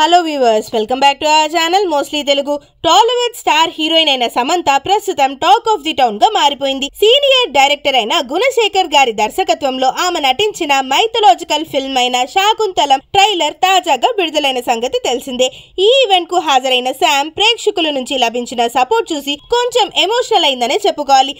hello viewers welcome back to our channel mostly Telugu Tollywood star heroine అయిన సమంత ప్రస్తుతం talk of the town గా మారిపోయింది senior director అయిన గుణశేఖర్ గారి దర్శకత్వంలో ఆమె నటించిన మైథలాజికల్ ఫిల్మ్ అయిన శాకుంతలం ట్రైలర్ తాజాగా విడుదలైన సంగతి తెలిసిందే ఈ ఈవెంట్ కు హాజరైన శామ్ ప్రేక్షకుల నుంచి లభించిన సపోర్ట్ చూసి కొంచెం ఎమోషనల్ అయిందనే చెప్పుకోవాలి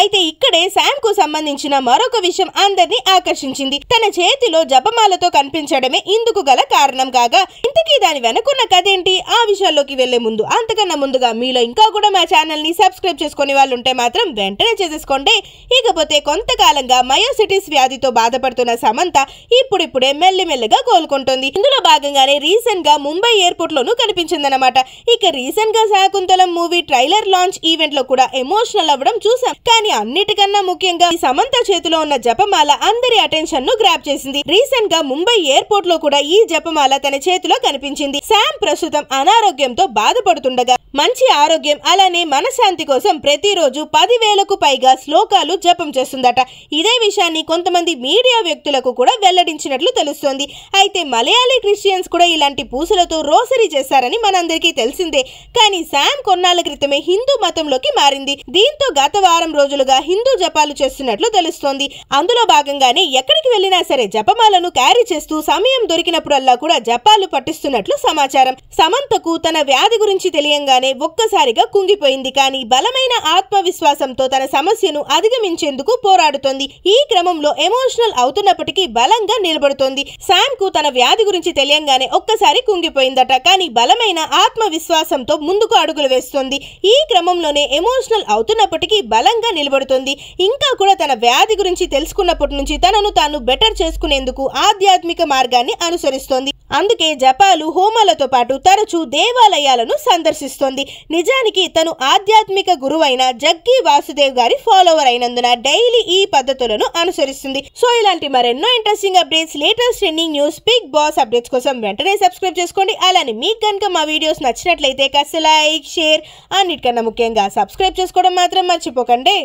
అయితే ఇక్కడే శామ్ కు సంబంధించిన మరొక విషయం అందరినీ ఆకర్షించింది తన చేతిలో జపమాలతో కనిపించడమే ఇందుకు గల కారణం కాగా ఇంతకీ దాని వెనుకున్న కథ ఏంటి ఆ విషయాల్లోకి వెళ్లే ముందు అంతకన్నా ముందుగా మీలో ఇంకా కూడా మా ఛానల్ ని సబ్స్క్రైబ్ చేసుకునే వాళ్ళు ఉంటే మాత్రం వెంటనే చేసేసుకోండి ఇకపోతే కొంతకాలంగా మయోసిటీస్ వ్యాధితో బాధపడుతున్న సమంత ఇప్పుడిప్పుడే మెల్లిమెల్లిగా కోలుకుంటుంది ఇందులో భాగంగానే రీసెంట్ గా ముంబై ఎయిర్పోర్ట్ లోనూ కనిపించిందన్నమాట ఇక రీసెంట్ గా Shaakuntalam movie trailer launch event లో కూడా ఎమోషనల్ అవ్వడం చూసాం అలానే అన్నిటికన్నా ముఖ్యంగా ఈ సమంత చేతిలో ఉన్న జపమాల అందరి అటెన్షన్ ను గ్రాప్ చేసింది రీసెంట్ గా ముంబై ఎయిర్పోర్ట్ లో కూడా ఈ జపమాల తన చేతిలో కనిపించింది శామ్ ప్రస్తుతం అనారోగ్యంతో బాధపడుతుండగా మంచి ఆరోగ్యం అలానే మనశాంతి కోసం ప్రతిరోజు పదివేలకు పైగా శ్లోకాలు జపం చేస్తుందట ఇదే విషయాన్ని కొంతమంది మీడియా వ్యక్తులకు కూడా వెల్లడించినట్లు తెలుస్తోంది అయితే మలయాళీ క్రిస్టియన్స్ కూడా ఇలాంటి పూసలతో రోసరీ చేశారని మనందరికీ తెలిసిందే కానీ శామ్ కొన్నాళ్ళ క్రితమే హిందూ మతంలోకి మారింది దీంతో గత వారం రోజులుగా హిందూ జపాలు చేస్తున్నట్లు తెలుస్తోంది అందులో భాగంగానే ఎక్కడికి వెళ్ళినా సరే జపమాలను క్యారీ చేస్తూ సమయం దొరికినప్పుడల్లా కూడా జపాలు పట్టిస్తున్నట్లు సమాచారం సమంతకు తన వ్యాధి గురించి తెలియంగానే చూడగానే ఒక్కసారిగా కుంగిపోయింది కానీ బలమైన ఆత్మవిశ్వాసంతో తన సమస్యను అధిగమించేందుకు పోరాడుతోంది ఈ క్రమంలో ఎమోషనల్ అవుతున్నప్పటికీ బలంగా నిలబడుతోంది శామ్ కు తన వ్యాధి గురించి తెలియంగానే ఒక్కసారి కుంగిపోయిందట కానీ బలమైన ఆత్మవిశ్వాసంతో ముందుకు అడుగులు వేస్తుంది ఈ క్రమంలోనే ఎమోషనల్ అవుతున్నప్పటికీ బలంగా నిలబడుతుంది ఇంకా కూడా తన వ్యాధి గురించి తెలుసుకున్నప్పటి నుంచి తనను తాను బెటర్ చేసుకునేందుకు ఆధ్యాత్మిక మార్గాన్ని అనుసరిస్తోంది అందుకే జపాలు హోమాలతో పాటు తరచూ దేవాలయాలను సందర్శిస్తోంది ఉంది నిజానికి తను ఆధ్యాత్మిక గురువైన జగ్గి వాసుదేవ్ గారి ఫాలోవర్ అయినందున డైలీ ఈ పద్ధతులను అనుసరిస్తుంది సో ఇలాంటి మరెన్నో interesting updates latest trending news Bigg Boss updates కోసం వెంటనే సబ్స్క్రైబ్ చేసుకోండి అలానే మీకు కనుక మా వీడియోస్ నచ్చినట్లయితే కాస్త లైక్ షేర్ అన్నిటికన్నా ముఖ్యంగా సబ్స్క్రైబ్ చేసుకోవడం మాత్రం మర్చిపోకండి